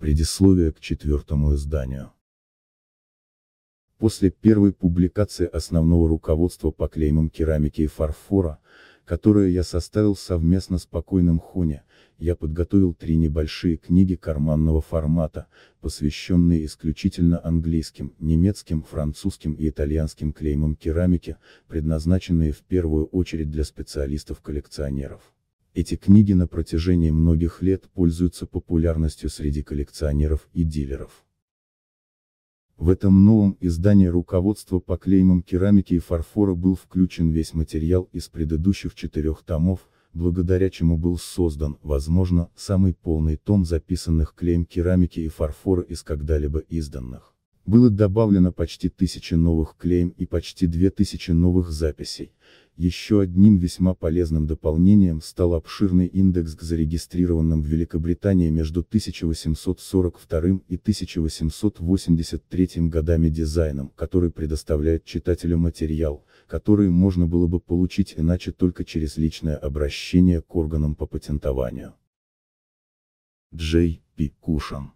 Предисловие к четвертому изданию. После первой публикации основного руководства по клеймам керамики и фарфора, которое я составил совместно с покойным Хуне, я подготовил три небольшие книги карманного формата, посвященные исключительно английским, немецким, французским и итальянским клеймам керамики, предназначенные в первую очередь для специалистов-коллекционеров. Эти книги на протяжении многих лет пользуются популярностью среди коллекционеров и дилеров. В этом новом издании руководства по клеймам керамики и фарфора был включен весь материал из предыдущих четырех томов, благодаря чему был создан, возможно, самый полный том записанных клейм керамики и фарфора из когда-либо изданных. Было добавлено почти тысяча новых клейм и почти две тысячи новых записей, еще одним весьма полезным дополнением стал обширный индекс к зарегистрированным в Великобритании между 1842 и 1883 годами дизайном, который предоставляет читателю материал, который можно было бы получить иначе только через личное обращение к органам по патентованию. Джей. Пи. Кушан